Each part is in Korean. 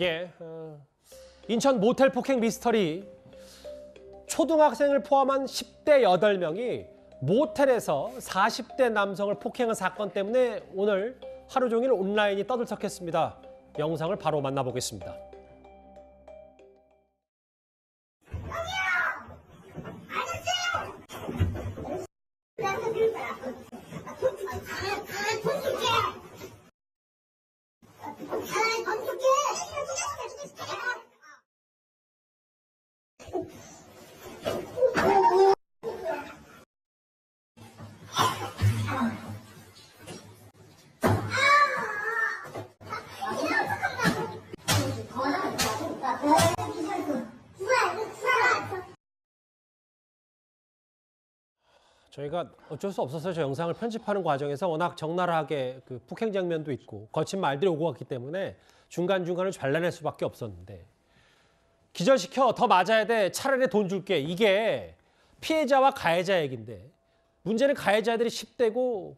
예, 어, 인천 모텔 폭행 미스터리 초등학생을 포함한 10대 8명이 모텔에서 40대 남성을 폭행한 사건 때문에 오늘 하루 종일 온라인이 떠들썩했습니다. 영상을 바로 만나보겠습니다. 저희가 어쩔 수 없어서 저 영상을 편집하는 과정에서 워낙 적나라하게 그 폭행 장면도 있고 거친 말들이 오고 갔기 때문에 중간중간을 잘라낼 수밖에 없었는데 기절시켜 더 맞아야 돼 차라리 돈 줄게 이게 피해자와 가해자 얘긴데 문제는 가해자들이 10대고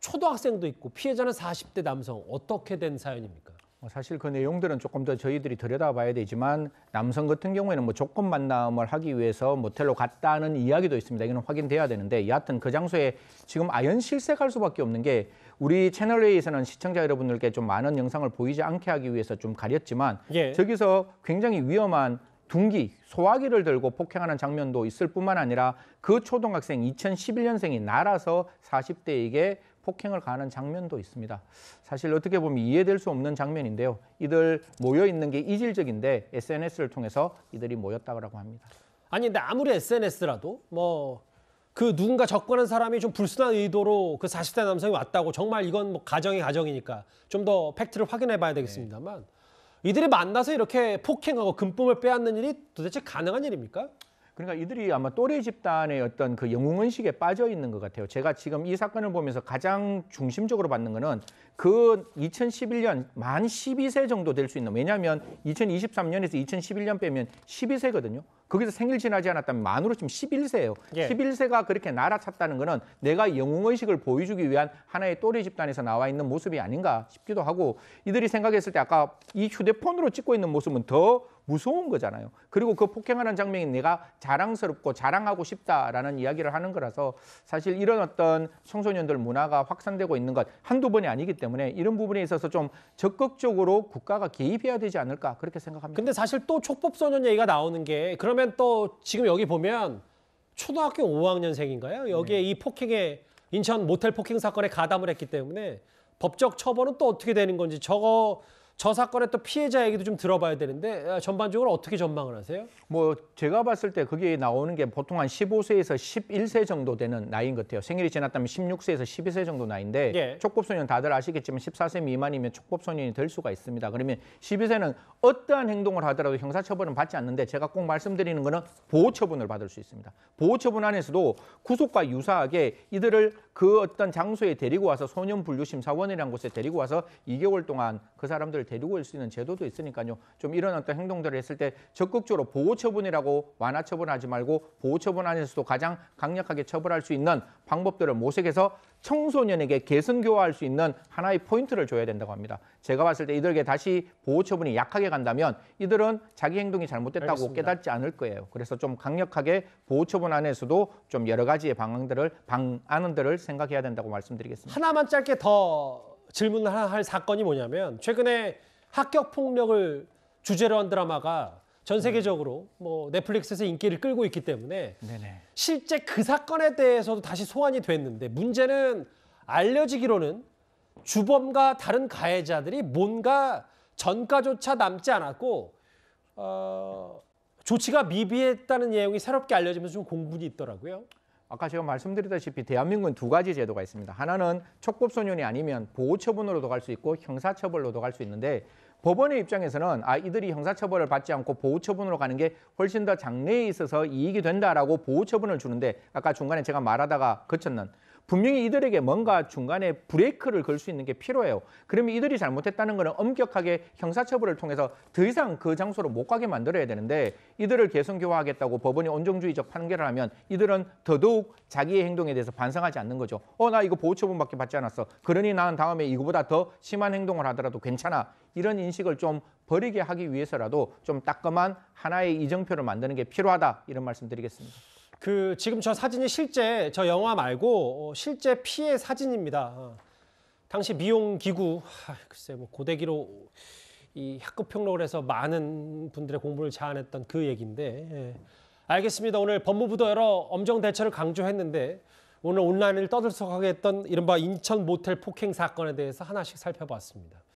초등학생도 있고 피해자는 40대 남성 어떻게 된 사연입니까? 어, 사실 그 내용들은 조금 더 저희들이 들여다봐야 되지만 남성 같은 경우에는 뭐 조건 만남을 하기 위해서 모텔로 갔다는 이야기도 있습니다. 이건 확인돼야 되는데 여하튼 그 장소에 지금 아연 실색할 수밖에 없는 게 우리 채널 A에서는 시청자 여러분들께 좀 많은 영상을 보이지 않게 하기 위해서 좀 가렸지만 예. 저기서 굉장히 위험한 둥기, 소화기를 들고 폭행하는 장면도 있을 뿐만 아니라 그 초등학생 2011년생이 날아서 40대에게 폭행을 가하는 장면도 있습니다. 사실 어떻게 보면 이해될 수 없는 장면인데요. 이들 모여 있는 게 이질적인데 SNS를 통해서 이들이 모였다고 합니다. 아니 근데 아무리 SNS라도 뭐 그 누군가 접근한 사람이 좀 불순한 의도로 그 40대 남성이 왔다고 정말 이건 뭐 가정이 가정이니까 좀 더 팩트를 확인해 봐야 되겠습니다만 네. 이들이 만나서 이렇게 폭행하고 금품을 빼앗는 일이 도대체 가능한 일입니까? 그러니까 이들이 아마 또래 집단의 어떤 그 영웅의식에 빠져 있는 것 같아요. 제가 지금 이 사건을 보면서 가장 중심적으로 받는 거는 그 2011년 만 12세 정도 될 수 있는 왜냐하면 2023년에서 2011년 빼면 12세거든요. 거기서 생일 지나지 않았다면 만으로 지금 11세예요. 예. 11세가 그렇게 날아찼다는 거는 내가 영웅의식을 보여주기 위한 하나의 또래 집단에서 나와 있는 모습이 아닌가 싶기도 하고 이들이 생각했을 때 아까 이 휴대폰으로 찍고 있는 모습은 더 무서운 거잖아요. 그리고 그 폭행하는 장면이 내가 자랑스럽고 자랑하고 싶다라는 이야기를 하는 거라서 사실 이런 어떤 청소년들 문화가 확산되고 있는 것 한두 번이 아니기 때문에 이런 부분에 있어서 좀 적극적으로 국가가 개입해야 되지 않을까 그렇게 생각합니다. 근데 사실 또 촉법소년 얘기가 나오는 게 그러면 또 지금 여기 보면 초등학교 5학년생인가요? 여기에 네. 이 폭행에 인천 모텔 폭행 사건에 가담을 했기 때문에 법적 처벌은 또 어떻게 되는 건지 저거 저 사건의 또 피해자 얘기도 좀 들어봐야 되는데 아, 전반적으로 어떻게 전망을 하세요? 뭐 제가 봤을 때 그게 나오는 게 보통 한 15세에서 11세 정도 되는 나이인 것 같아요. 생일이 지났다면 16세에서 12세 정도 나이인데 예. 촉법소년 다들 아시겠지만 14세 미만이면 촉법소년이 될 수가 있습니다. 그러면 12세는 어떠한 행동을 하더라도 형사처분은 받지 않는데 제가 꼭 말씀드리는 거는 보호처분을 받을 수 있습니다. 보호처분 안에서도 구속과 유사하게 이들을 그 어떤 장소에 데리고 와서 소년분류심사원이라는 곳에 데리고 와서 2개월 동안 그 사람들 사람들을 데리고 올 수 있는 제도도 있으니까요. 좀 이런 어떤 행동들을 했을 때 적극적으로 보호 처분이라고 완화 처분하지 말고 보호 처분 안에서도 가장 강력하게 처벌할 수 있는 방법들을 모색해서 청소년에게 개선 교화할 수 있는 하나의 포인트를 줘야 된다고 합니다. 제가 봤을 때 이들에게 다시 보호 처분이 약하게 간다면 이들은 자기 행동이 잘못됐다고 알겠습니다. 깨닫지 않을 거예요. 그래서 좀 강력하게 보호 처분 안에서도 좀 여러 가지의 방안들을 방안들을 생각해야 된다고 말씀드리겠습니다. 하나만 짧게 더 질문을 할 사건이 뭐냐면 최근에 학격 폭력을 주제로 한 드라마가 전 세계적으로 뭐 넷플릭스에서 인기를 끌고 있기 때문에 네네. 실제 그 사건에 대해서도 다시 소환이 됐는데 문제는 알려지기로는 주범과 다른 가해자들이 뭔가 전과조차 남지 않았고 어, 조치가 미비했다는 내용이 새롭게 알려지면서 좀 공분이 있더라고요. 아까 제가 말씀드렸다시피 대한민국은 두 가지 제도가 있습니다. 하나는 촉법소년이 아니면 보호처분으로도 갈 수 있고 형사처벌로도 갈 수 있는데 법원의 입장에서는 아 이들이 형사처벌을 받지 않고 보호처분으로 가는 게 훨씬 더 장래에 있어서 이익이 된다라고 보호처분을 주는데 아까 중간에 제가 말하다가 거쳤는 분명히 이들에게 뭔가 중간에 브레이크를 걸 수 있는 게 필요해요. 그러면 이들이 잘못했다는 것은 엄격하게 형사처벌을 통해서 더 이상 그 장소로 못 가게 만들어야 되는데 이들을 개성교화하겠다고 법원이 온정주의적 판결을 하면 이들은 더더욱 자기의 행동에 대해서 반성하지 않는 거죠. 어, 나 이거 보호처분밖에 받지 않았어. 그러니 나는 다음에 이거보다 더 심한 행동을 하더라도 괜찮아. 이런 인식을 좀 버리게 하기 위해서라도 좀 따끔한 하나의 이정표를 만드는 게 필요하다. 이런 말씀 드리겠습니다. 그 지금 저 사진이 실제 저 영화 말고 어, 실제 피해 사진입니다. 어. 당시 미용 기구 아, 글쎄 뭐 고데기로 이 학급 평론을 해서 많은 분들의 공부를 자아냈던그 얘기인데 예. 알겠습니다. 오늘 법무부도 여러 엄정 대처를 강조했는데 오늘 온라인을 떠들썩하게 했던 이른바 인천 모텔 폭행 사건에 대해서 하나씩 살펴봤습니다.